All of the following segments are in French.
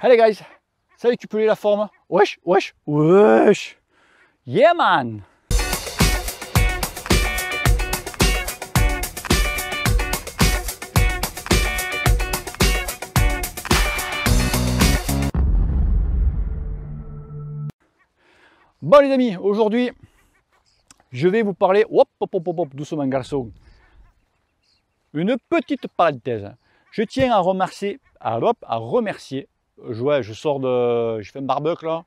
Allez guys, salut peux la forme. Wesh, wesh, wesh. Yeah man. Bon les amis, aujourd'hui je vais vous parler, hop, hop, hop, hop, doucement garçon, une petite parenthèse. Je tiens à remercier, à, hop, à remercier je, sors de. Je fais un barbecue là.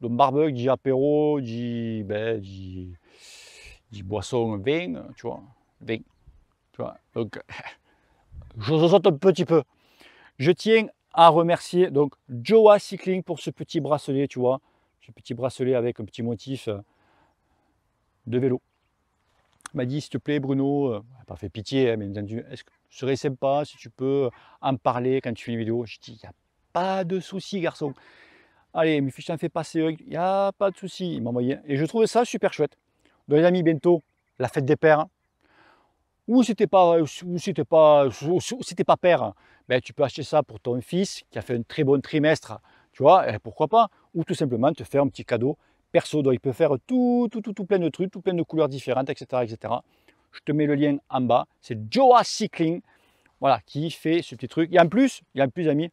Donc barbecue, dit apéro, dit, ben, boisson, vin, tu vois. Vin. Tu vois. Donc je saute un petit peu. Je tiens à remercier donc Joa Cycling pour ce petit bracelet, tu vois. Ce petit bracelet avec un petit motif euh, de vélo. m'a dit, s'il te plaît, Bruno, euh, pas fait pitié, mais hein, est-ce que serait sympa si tu peux en parler quand tu fais une vidéo Je dis il n'y a pas de soucis garçon. Allez, mais je t'en fais passer Il n'y a pas de souci. Il m'a envoyé. Et je trouvais ça super chouette. Donc, les amis, bientôt, la fête des pères. Ou c'était pas, c'était pas, c'était pas père. Ben, tu peux acheter ça pour ton fils qui a fait un très bon trimestre. Tu vois, pourquoi pas. Ou tout simplement te faire un petit cadeau perso. Donc, il peut faire tout, tout, tout, tout plein de trucs, tout plein de couleurs différentes, etc., etc. Je te mets le lien en bas. C'est Joa Cycling, voilà, qui fait ce petit truc. Et en plus, il y a plus, amis,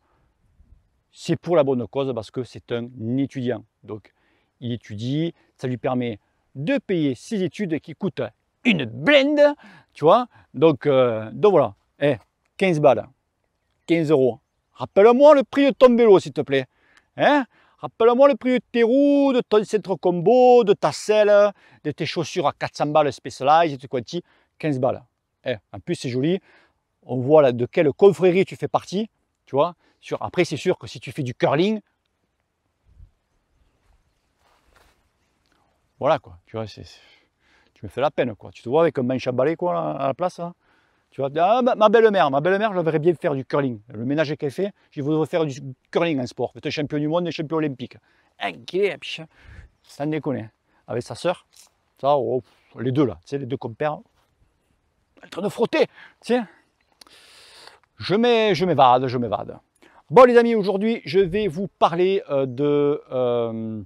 c'est pour la bonne cause parce que c'est un étudiant. Donc, il étudie, ça lui permet de payer ses études qui coûtent une blinde, tu vois. Donc, euh, donc voilà, 15 eh, balles, 15 euros. Rappelle-moi le prix de ton vélo, s'il te plaît. Hein Rappelle-moi le prix de tes roues, de ton centre combo, de ta selle, de tes chaussures à 400 balles Specialized, tu quoi 15 balles. Eh, en plus, c'est joli. On voit de quelle confrérie tu fais partie, tu vois. Après, c'est sûr que si tu fais du curling, voilà quoi, tu vois, tu me fais la peine quoi. Tu te vois avec un manche à quoi à la place hein. Tu vois, ah, ma belle-mère, ma belle-mère, je bien faire du curling. Le ménage qu'elle fait, je voudrais faire du curling en sport. Être champion du monde et champion olympique. Incroyable, ça sans déconne. Avec sa sœur, ça, oh, les deux là, tu sais, les deux compères, en train de frotter, tiens. Je m'évade, je m'évade. Bon les amis, aujourd'hui je vais vous parler euh, euh,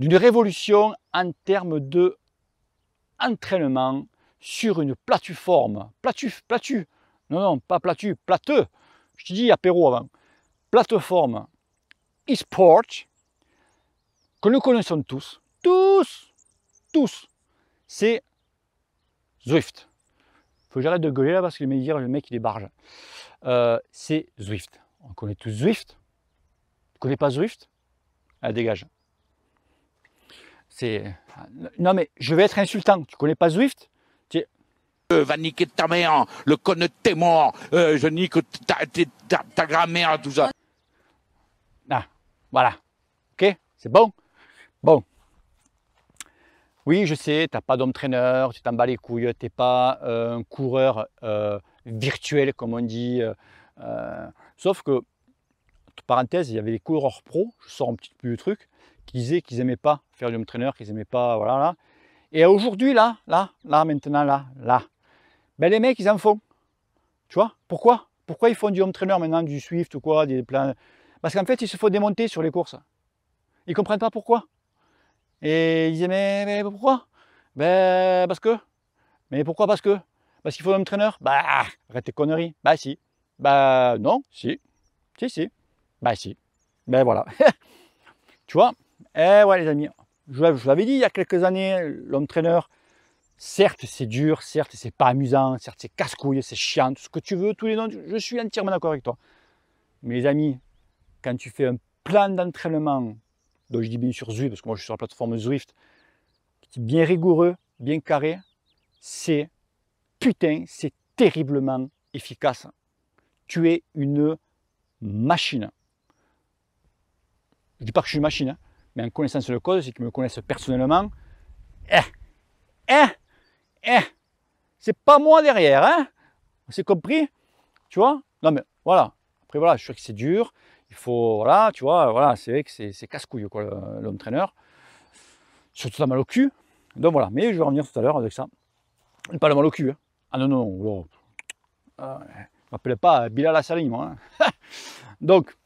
d'une révolution en termes de entraînement sur une plateforme, Platu, platu, non non, pas platu, plateux. Je te dis apéro avant. Plateforme e-sport que nous connaissons tous, tous, tous. C'est Zwift faut que j'arrête de gueuler là parce que me dire le mec il est barge. Euh, c'est Zwift. On connaît tous Zwift. Tu connais pas Zwift Ah dégage. C'est ah, non mais je vais être insultant. Tu connais pas Zwift tu... Euh, va niquer ta mère, le conne t'es mort, euh, je nique ta, ta, grand-mère, tout ça. Ah, voilà. Ok C'est bon Bon. Oui, je sais, tu n'as pas d'homme traîneur, tu t'en bats les couilles, tu n'es pas un coureur euh, virtuel, comme on dit. Euh, euh, sauf que, entre parenthèses, il y avait des coureurs pro, je sors un petit peu le truc, qui disaient qu'ils n'aimaient pas faire du homme trainer, qu'ils n'aimaient pas. Voilà, là. Et aujourd'hui, là, là, là, maintenant, là, là, ben, les mecs, ils en font. Tu vois Pourquoi Pourquoi ils font du homme trainer maintenant, du Swift ou quoi, des plans Parce qu'en fait, ils se font démonter sur les courses. Ils ne comprennent pas pourquoi. Et il disait, mais, pourquoi Ben, parce que. Mais pourquoi parce que Parce qu'il faut un entraîneur Bah, arrête tes conneries. Bah, si. Bah, non, si. Si, si. Bah, si. Ben voilà. tu vois Eh ouais, les amis. Je, l'avais dit il y a quelques années, l'entraîneur, certes, c'est dur, certes, c'est pas amusant, certes, c'est casse-couille, c'est chiant, tout ce que tu veux, tous les noms, je suis entièrement d'accord avec toi. Mais les amis, quand tu fais un plan d'entraînement donc je dis bien sur Zwift, parce que moi je suis sur la plateforme Zwift, qui est bien rigoureux, bien carré. C'est putain, c'est terriblement efficace. Tu es une machine. Je ne dis pas que je suis une machine, hein. mais en connaissance de cause, ceux qui me connaissent personnellement, eh, eh, eh, c'est pas moi derrière, hein Vous compris Tu vois Non mais voilà, après voilà, je suis sûr que c'est dur, il faut, voilà, tu vois, voilà, c'est vrai que c'est casse-couille, quoi, l'entraîneur. Surtout la mal au cul. Donc voilà, mais je vais revenir tout à l'heure avec ça. Pas le mal au cul, hein. Ah non, non, non. Oh ah, pas Bilal Assali, moi. Hein. donc,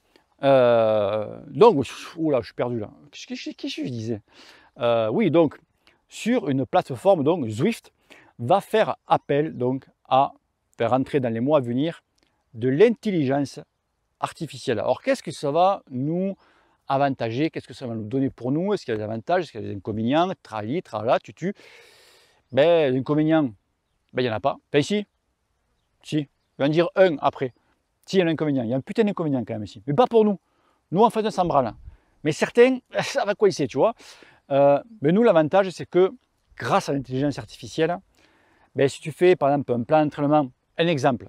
euh, donc, oula, oh je suis perdu là. Qu'est-ce que, je disais euh, Oui, donc, sur une plateforme, donc Zwift va faire appel donc à faire entrer dans les mois à venir de l'intelligence artificielle. Alors qu'est-ce que ça va nous avantager Qu'est-ce que ça va nous donner pour nous Est-ce qu'il y a des avantages Est-ce qu'il y a des inconvénients Trali, tralala, tu tues. Ben, inconvénients ben, il n'y en a pas. pas ben, ici, si, je vais en dire un après. Si, il y a un inconvénient. Il y a un putain d'inconvénient quand même ici. Mais pas pour nous. Nous, en fait, on s'embrale. Mais certains, ça va quoi ici, tu vois. mais euh, ben, nous, l'avantage, c'est que grâce à l'intelligence artificielle, ben, si tu fais, par exemple, un plan d'entraînement, un exemple,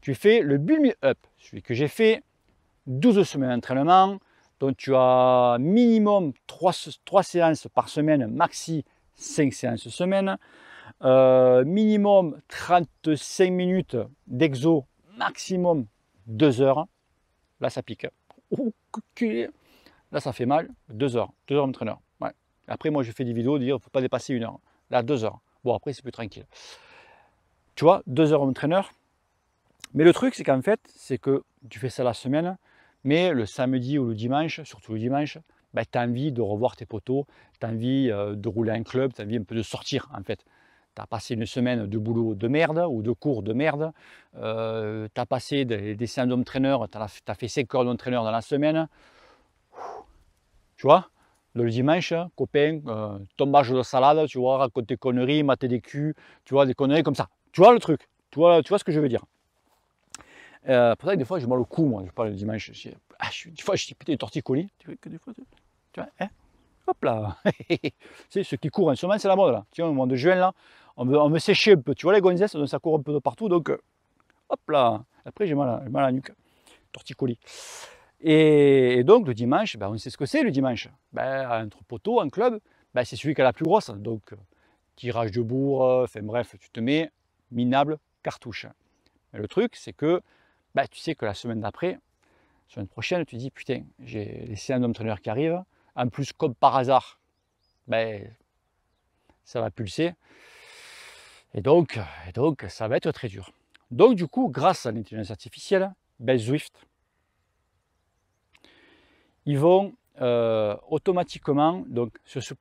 tu fais le build up celui que j'ai fait, 12 semaines d'entraînement, donc tu as minimum 3, séances par semaine, maxi 5 séances semaine, euh, minimum 35 minutes d'exo, maximum 2 heures. Là, ça pique. Oh, Là, ça fait mal. 2 heures. 2 heures d'entraîneur. Ouais. Après, moi, je fais des vidéos dire il ne faut pas dépasser 1 heure. Là, 2 heures. Bon, après, c'est plus tranquille. Tu vois, 2 heures d'entraîneur, mais le truc, c'est qu'en fait, c'est que tu fais ça la semaine, mais le samedi ou le dimanche, surtout le dimanche, bah, tu as envie de revoir tes potos, tu as envie euh, de rouler un club, tu as envie un peu de sortir en fait. Tu as passé une semaine de boulot de merde ou de cours de merde, euh, tu as passé des, des d'entraîneur, tu as, fait 5 heures d'entraîneur dans la semaine. Tu vois le dimanche, copain, euh, tombage de salade, tu vois, raconter des conneries, mater des culs, tu vois, des conneries comme ça. Tu vois le truc tu tu vois ce que je veux dire euh, pour ça que des fois, j'ai mal au cou, moi. Je parle le dimanche. Je, ah, des fois, je suis pété torticolis. Tu vois, que des fois, tu, vois, hein Hop là C'est ce qui court en ce c'est la mode, là. Tu vois, au mois de juin, là, on veut, on sécher un peu. Tu vois, les gonzesses, ça court un peu de partout. Donc, euh, hop là Après, j'ai mal, mal, à la nuque. Torticolis. Et, donc, le dimanche, ben, on sait ce que c'est, le dimanche. Ben, entre poteaux, en club, ben, c'est celui qui a la plus grosse. Donc, euh, tirage de bourre, euh, enfin bref, tu te mets minable cartouche. Mais le truc, c'est que bah, tu sais que la semaine d'après, semaine prochaine, tu dis putain, j'ai les séances d'entraîneur qui arrivent. En plus, comme par hasard, ben, ça va pulser. Et donc, donc, ça va être très dur. Donc, du coup, grâce à l'intelligence artificielle, ben, Zwift, ils vont euh, automatiquement, donc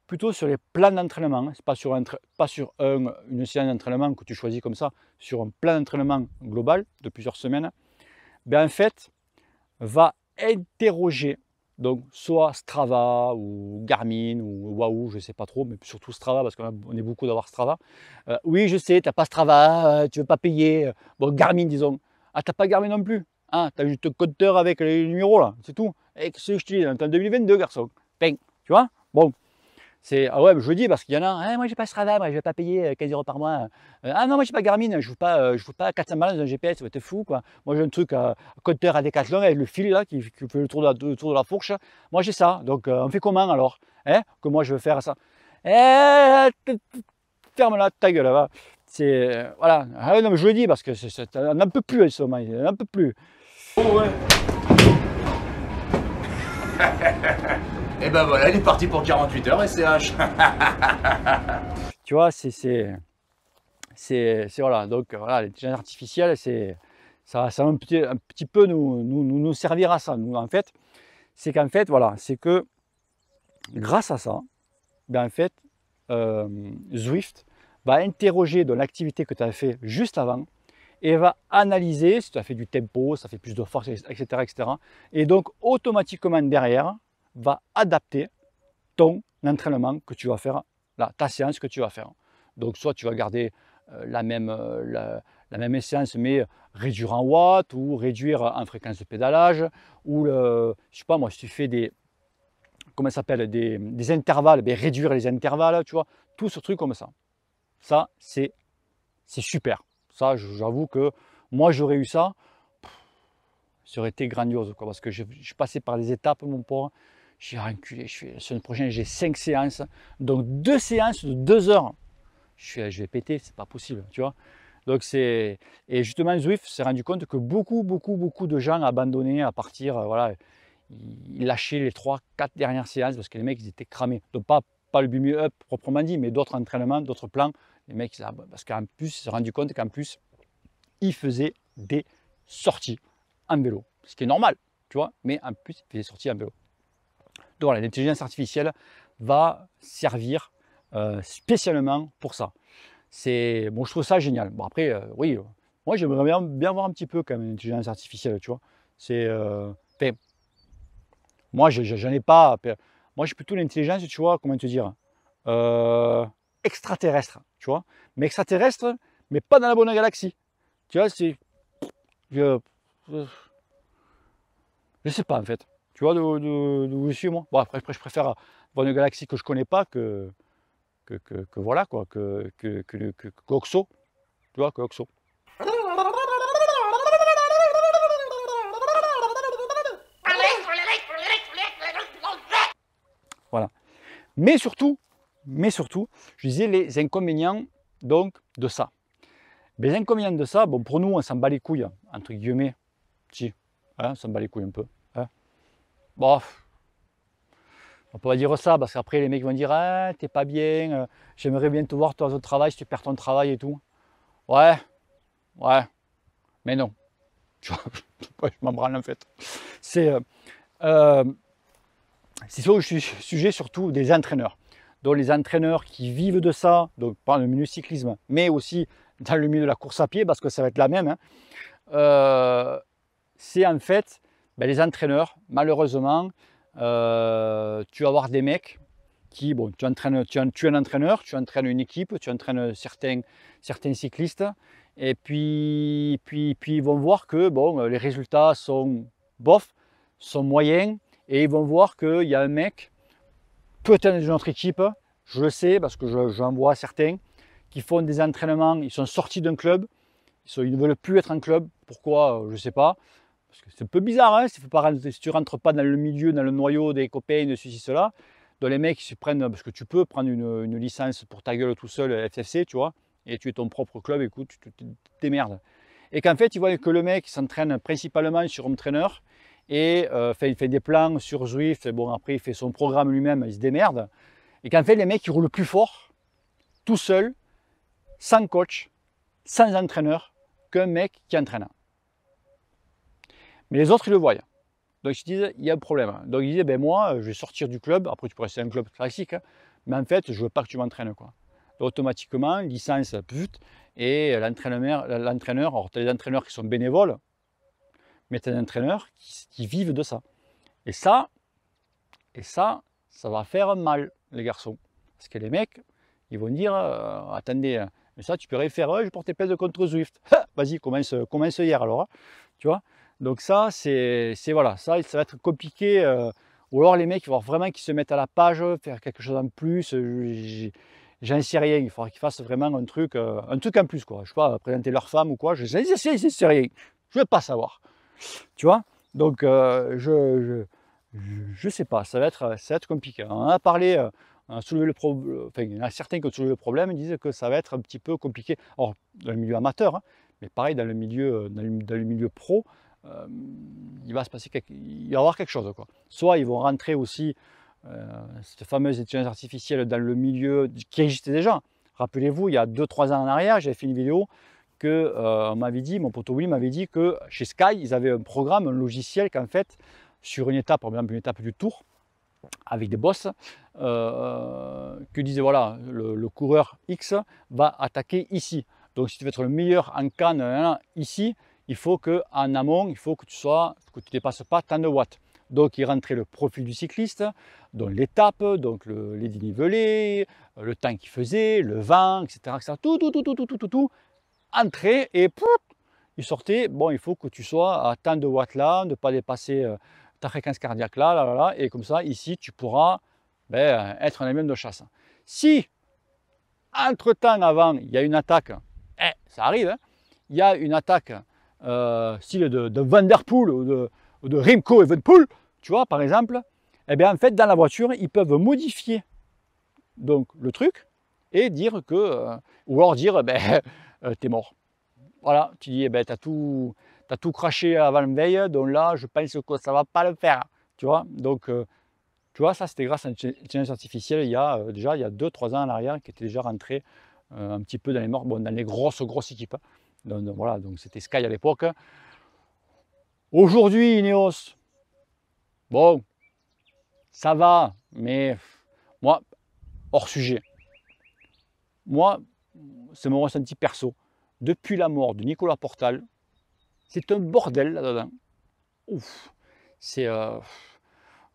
plutôt sur les plans d'entraînement, hein, c'est pas sur, un, pas sur une séance d'entraînement que tu choisis comme ça, sur un plan d'entraînement global de plusieurs semaines, ben, en fait, va interroger, donc soit Strava ou Garmin ou Wahoo, je ne sais pas trop, mais surtout Strava, parce qu'on est beaucoup d'avoir Strava. Euh, oui, je sais, tu n'as pas Strava, euh, tu ne veux pas payer. Euh, bon, Garmin, disons. Ah, tu n'as pas Garmin non plus. Ah, tu as juste le compteur avec les numéros, là, c'est tout. Et que je te dis, en 2022, garçon. tu vois Bon, c'est ah ouais, je dis parce qu'il y en a Moi, je «Eh, moi j'ai pas Strava, moi je vais pas payer 15 euros par mois. Euh, ah non, moi j'ai pas Garmin, je ne pas, euh, je veux pas 400 balles dans un GPS, va être fou quoi. Moi j'ai un truc, euh, à compteur à décathlon avec le fil là qui, fait le tour, de la, de la fourche. Moi j'ai ça, donc on fait comment alors hein Que moi je veux faire ça eh, ferme la ta gueule là. C'est voilà, ah non, je le dis parce que c'est, un peu plus en ce moment, on plus. Oh, ouais. Et eh ben voilà, il est parti pour 48 heures, SCH. tu vois, c'est. C'est. C'est, Voilà, donc voilà, l'intelligence artificielle, c'est. Ça, va un, petit, peu nous, nous, nous servir à ça. Nous, en fait, c'est qu'en fait, voilà, c'est que grâce à ça, ben en fait, euh, Zwift va interroger de l'activité que tu as fait juste avant et va analyser si tu as fait du tempo, ça fait plus de force, etc., etc. Et donc automatiquement derrière, va adapter ton entraînement que tu vas faire, ta séance que tu vas faire. Donc soit tu vas garder euh, la même, euh, la, même séance mais réduire en watts ou réduire en fréquence de pédalage ou le, je sais pas moi si tu fais des comment s'appelle des, des, intervalles ben, réduire les intervalles tu vois tout ce truc comme ça ça c'est super ça j'avoue que moi j'aurais eu ça ça aurait été grandiose quoi parce que je, je passais par les étapes mon pauvre j'ai reculé, je fais, la semaine prochaine j'ai cinq séances, donc deux séances de deux heures. Je, suis, je vais péter, c'est pas possible, tu vois. Donc c'est et justement Zwift s'est rendu compte que beaucoup beaucoup beaucoup de gens abandonnaient à partir euh, voilà ils lâchaient les trois quatre dernières séances parce que les mecs ils étaient cramés. Donc pas pas le Bumi Up euh, proprement dit, mais d'autres entraînements, d'autres plans. Les mecs parce qu'en plus ils se sont rendu compte qu'en plus ils faisaient des sorties en vélo, ce qui est normal, tu vois, mais en plus ils faisaient des sorties en vélo voilà, l'intelligence artificielle va servir euh, spécialement pour ça. C'est bon, je trouve ça génial. Bon après, euh, oui, euh, moi j'aimerais bien, voir un petit peu comme l'intelligence artificielle, tu vois. C'est, moi je ai pas. Moi j'ai plutôt l'intelligence, tu vois, comment te dire, extraterrestre, tu vois. Mais extraterrestre, mais pas dans la bonne galaxie. Tu vois, c'est, je, je sais pas en fait. Tu vois de, de, je suis, moi Bon, après, je préfère voir euh, une galaxie que je connais pas que, que, que, voilà, quoi, que, que, que, que Oxo. Tu vois, que Oxo. Voilà. Mais surtout, mais surtout, je disais les inconvénients donc de ça. Les inconvénients de ça, bon pour nous on s'en bat les couilles, entre guillemets, si, hein, on s'en bat les couilles un peu, Bon, on peut pas dire ça, parce qu'après les mecs vont dire ah, t'es pas bien, euh, j'aimerais bien te voir toi au travail si tu perds ton travail et tout. Ouais, ouais, mais non. je m'en en fait. C'est euh, je euh, suis sujet surtout des entraîneurs. Donc les entraîneurs qui vivent de ça, donc par le milieu cyclisme, mais aussi dans le milieu de la course à pied, parce que ça va être la même, hein. euh, c'est en fait ben, les entraîneurs, malheureusement, euh, tu vas avoir des mecs qui, bon, tu, es un entraîneur, tu entraînes une équipe, tu entraînes certains, cyclistes, et puis, ils vont voir que bon, euh, les résultats sont bof, sont moyens, et ils vont voir qu'il y a un mec, peut-être d'une autre équipe, je le sais parce que j'en vois certains, qui font des entraînements, ils sont sortis d'un club, ils, ils, ne veulent plus être en club, pourquoi, je ne sais pas, parce que c'est un peu bizarre, hein, si, pas, ne tu rentres pas dans le milieu, dans le noyau des copains, de ceci, cela, dont les mecs se prennent, parce que tu peux prendre une, licence pour ta gueule tout seul, FFC, tu vois, et tu es ton propre club, écoute, tu te démerdes. Et qu'en fait, ils vois que le mec s'entraîne principalement sur home trainer, et euh, fait, il fait des plans sur Zwift, bon après il fait son programme lui-même, il se démerde, et qu'en fait les mecs ils roulent plus fort, tout seul, sans coach, sans entraîneur, qu'un mec qui entraîne. Mais les autres, ils le voient. Donc ils se disent, il y a un problème. Donc ils disent, ben moi, je vais sortir du club. Après, tu pourrais rester un club classique, hein. mais en fait, je ne veux pas que tu m'entraînes. quoi. automatiquement, licence, pute, et l'entraîneur, l'entraîneur, alors tu as des entraîneurs qui sont bénévoles, mais tu as des entraîneurs qui, vivent de ça. Et ça, et ça, ça va faire mal, les garçons. Parce que les mecs, ils vont dire, euh, attendez, hein, mais ça, tu peux rien faire, je tes de contre Zwift. Vas-y, commence, commence hier alors, hein. tu vois. Donc ça, c'est voilà, ça, ça va être compliqué. Euh, ou alors les mecs, il vraiment qu'ils se mettent à la page, faire quelque chose en plus. Euh, j'en sais rien. Il faudra qu'ils fassent vraiment un truc, euh, un truc en plus quoi. Je sais pas, présenter leur femme ou quoi. Je sais, sais, rien. Je veux pas savoir. Tu vois Donc je, je, sais pas. Ça va être, être compliqué. On a parlé. On a soulevé le problème, enfin, il y en a certains qui ont soulevé le problème, ils disent que ça va être un petit peu compliqué. Alors, dans le milieu amateur, hein, mais pareil, dans le milieu, dans le milieu pro, euh, il va se passer quelque... il va y avoir quelque chose. Quoi. Soit ils vont rentrer aussi euh, cette fameuse intelligence artificielle dans le milieu qui existait déjà. Rappelez-vous, il y a 2-3 ans en arrière, j'avais fait une vidéo que euh, m'avait dit, mon pote Willy m'avait dit que chez Sky, ils avaient un programme, un logiciel qu'en fait, sur une étape, par exemple une étape du tour, avec des boss, que disait voilà, le, le, coureur X va attaquer ici. Donc si tu veux être le meilleur en canne ici, il faut qu'en amont, il faut que tu sois, que tu dépasses pas tant de watts. Donc il rentrait le profil du cycliste, donc l'étape, donc le, les dénivelés, le temps qu'il faisait, le vent, etc., etc. Tout, tout, tout, tout, tout, tout, tout, tout et pouf, il sortait. Bon, il faut que tu sois à tant de watts là, ne pas dépasser euh, ta fréquence cardiaque là, là, là, et comme ça, ici, tu pourras ben, être un même de chasse. Si, entre-temps, avant, il y a une attaque, hein, eh, ça arrive, hein, il y a une attaque euh, style de, Vanderpool ou de, de Rimco Evenpool, tu vois, par exemple, eh bien, en fait, dans la voiture, ils peuvent modifier donc, le truc et dire que, euh, ou alors dire, eh ben, tu euh, t'es mort. Voilà, tu dis, eh ben, t'as tout, as tout craché avant le veille, donc là, je pense que ça va pas le faire, tu vois. Donc, tu vois, ça, c'était grâce à l'intelligence artificielle, il y a déjà, il y a 2-3 ans à l'arrière qui était déjà rentré un petit peu dans les morts, bon, dans les grosses, grosses équipes. Hein. Donc, voilà, donc c'était Sky à l'époque. Aujourd'hui, Ineos, bon, ça va, mais moi, hors sujet. Moi, c'est mon ressenti perso. Depuis la mort de Nicolas Portal, c'est un bordel là-dedans. Ouf, c'est. Euh,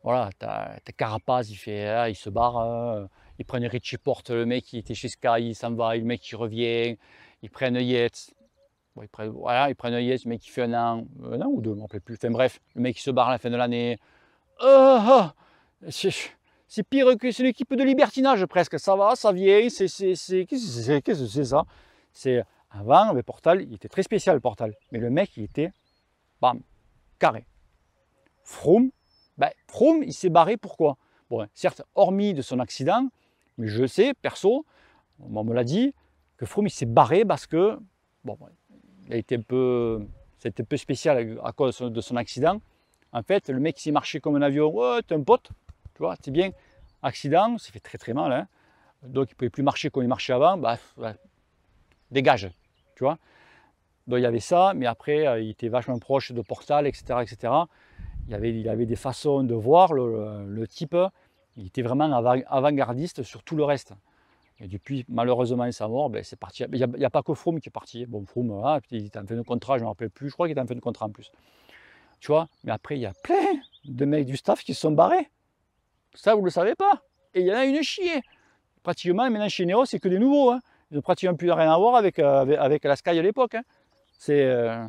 voilà, t'as Carapace, il fait, ah, il se barre, hein. ils prennent Richie Porte, le mec qui était chez Sky, il s'en va, le mec qui revient, ils prennent Yates, ils voilà, ils prennent un yes, le mec qui fait un an, un ou deux, je ne plus. Enfin bref, le mec qui se barre à la fin de l'année. Ah, ah, ah. c'est pire que c'est l'équipe de libertinage presque. Ça va, ça vieille, c'est. Qu'est-ce que c'est ça C'est Avant, le Portal, il était très spécial, le Portal. Mais le mec, il était. Bam, carré. Froome, ben, Froome, il s'est barré pourquoi Bon, certes, hormis de son accident, mais je sais, perso, on me l'a dit, que Froome, il s'est barré parce que. Bon, a été un peu, c'était un peu spécial à cause de son accident. En fait, le mec s'est marché comme un avion. Ouais, t'es un pote, tu vois, c'est bien. Accident, ça fait très très mal. Hein. Donc, il ne pouvait plus marcher comme il marchait avant. Bah, bah, dégage, tu vois. Donc, il y avait ça, mais après, euh, il était vachement proche de Portal, etc. etc. Il, avait, des façons de voir le type. Il était vraiment avant-gardiste sur tout le reste. Et depuis, malheureusement, sa mort, ben, c'est parti. Il n'y a, pas que Froome qui est parti. Bon, Froome, ah, il était en fin de contrat, je ne me rappelle plus. Je crois qu'il était en fin de contrat en plus. Tu vois Mais après, il y a plein de mecs du staff qui se sont barrés. Ça, vous ne le savez pas. Et il y en a une chier. Pratiquement, maintenant, chez Nero c'est que des nouveaux. Hein. Ils n'ont pratiquement plus rien à voir avec, euh, avec, la Sky à l'époque. Hein. C'est. Euh,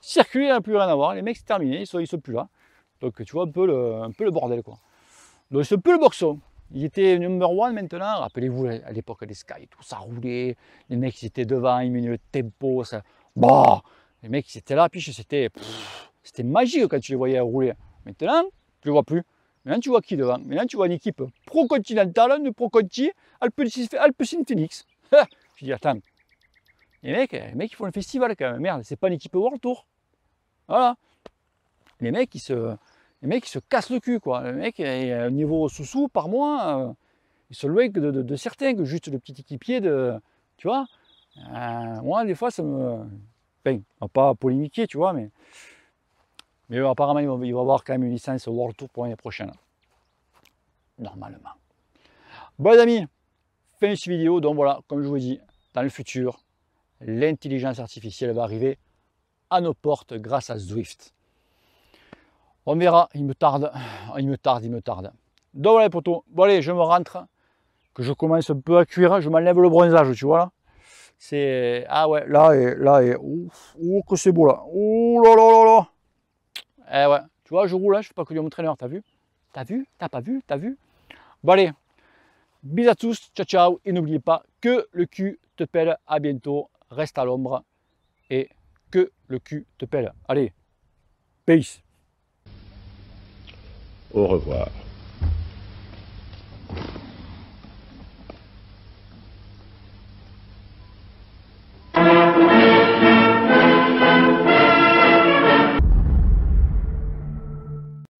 circuler, a plus rien à voir. Les mecs, c'est terminé. Ils ne sont, plus là. Donc, tu vois un peu le, bordel. quoi. Donc, c'est un peu le boxon. Il était number one maintenant. Rappelez-vous, à l'époque, des Sky, tout ça roulait. Les mecs, ils étaient devant, ils menaient le tempo. Ça... Bah les mecs, ils étaient là, puis c'était, c'était magique quand tu les voyais rouler. Maintenant, tu les vois plus. Maintenant, tu vois qui devant Maintenant, tu vois une équipe pro-continentale, de pro-conti, Alpecin Phoenix. je dis, attends, les mecs, les mecs, ils font le festival quand même. Merde, c'est pas une équipe World Tour. Voilà. Les mecs, ils se, les mecs, ils se casse le cul, quoi. Le mec, au niveau sous-sous, par mois, euh, il se louait de, de, certains, que juste le petit équipier de. Tu vois euh, Moi, des fois, ça me. on va pas polémiquer, tu vois, mais. Mais euh, apparemment, il va, avoir quand même une licence World Tour pour l'année prochaine. Normalement. Bon, les amis, fin de cette vidéo. Donc voilà, comme je vous dis, dans le futur, l'intelligence artificielle va arriver à nos portes grâce à Zwift. On verra, il me tarde, il me tarde, il me tarde. Donc voilà les potos, bon allez, je me rentre, que je commence un peu à cuire, hein. je m'enlève le bronzage, tu vois là. C'est, ah ouais, là et là et, ouf, oh que c'est beau là, ouh là là là là. Eh ouais, tu vois, je roule, hein. je je sais pas que du entraîneur, t'as vu T'as vu T'as pas vu T'as vu Bon allez, bisous à tous, ciao ciao, et n'oubliez pas que le cul te pèle, à bientôt, reste à l'ombre, et que le cul te pèle. Allez, peace au revoir.